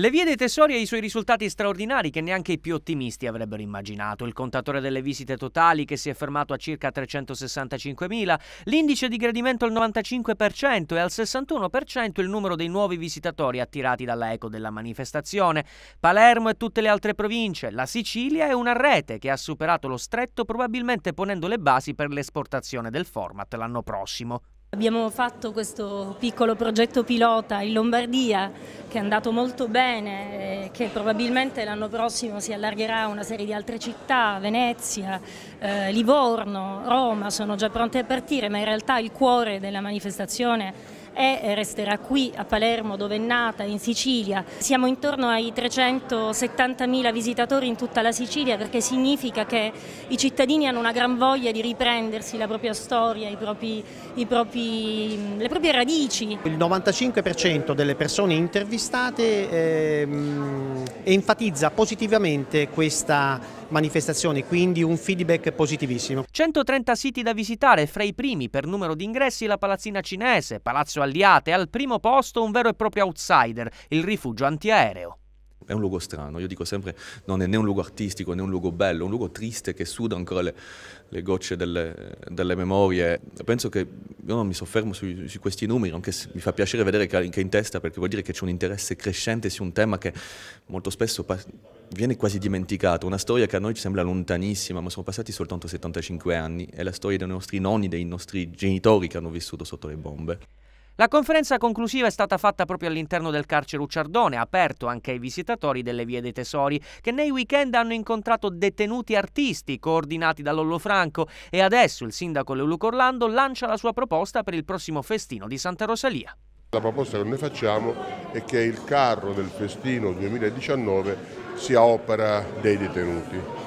Le vie dei tesori e i suoi risultati straordinari che neanche i più ottimisti avrebbero immaginato, il contatore delle visite totali che si è fermato a circa 365.000, l'indice di gradimento al 95% e al 61% il numero dei nuovi visitatori attirati dalla eco della manifestazione, Palermo e tutte le altre province, la Sicilia è una rete che ha superato lo stretto probabilmente ponendo le basi per l'esportazione del format l'anno prossimo. Abbiamo fatto questo piccolo progetto pilota in Lombardia che è andato molto bene e eh, che probabilmente l'anno prossimo si allargherà a una serie di altre città, Venezia, eh, Livorno, Roma sono già pronte a partire, ma in realtà il cuore della manifestazione e eh, resterà qui a Palermo dove è nata, in Sicilia. Siamo intorno ai 370.000 visitatori in tutta la Sicilia perché significa che i cittadini hanno una gran voglia di riprendersi la propria storia, i propri, i propri, le proprie radici. Il 95% delle persone intervistate eh, enfatizza positivamente questa manifestazione, quindi un feedback positivissimo. 130 siti da visitare, fra i primi per numero di ingressi la Palazzina Cinese, Palazzo Alliate, al primo posto un vero e proprio outsider, il rifugio antiaereo. È un luogo strano, io dico sempre non è né un luogo artistico né un luogo bello, è un luogo triste che suda ancora le, le gocce delle, delle memorie. Penso che io non mi soffermo su, su, questi numeri, anche se mi fa piacere vedere che, che in testa, perché vuol dire che c'è un interesse crescente su un tema che molto spesso viene quasi dimenticato, una storia che a noi ci sembra lontanissima, ma sono passati soltanto 75 anni, è la storia dei nostri nonni, dei nostri genitori che hanno vissuto sotto le bombe. La conferenza conclusiva è stata fatta proprio all'interno del carcere Ucciardone, aperto anche ai visitatori delle vie dei tesori, che nei weekend hanno incontrato detenuti artisti coordinati dall'Ollo Franco e adesso il sindaco Leulu Corlando lancia la sua proposta per il prossimo festino di Santa Rosalia. La proposta che noi facciamo è che il carro del festino 2019 sia opera dei detenuti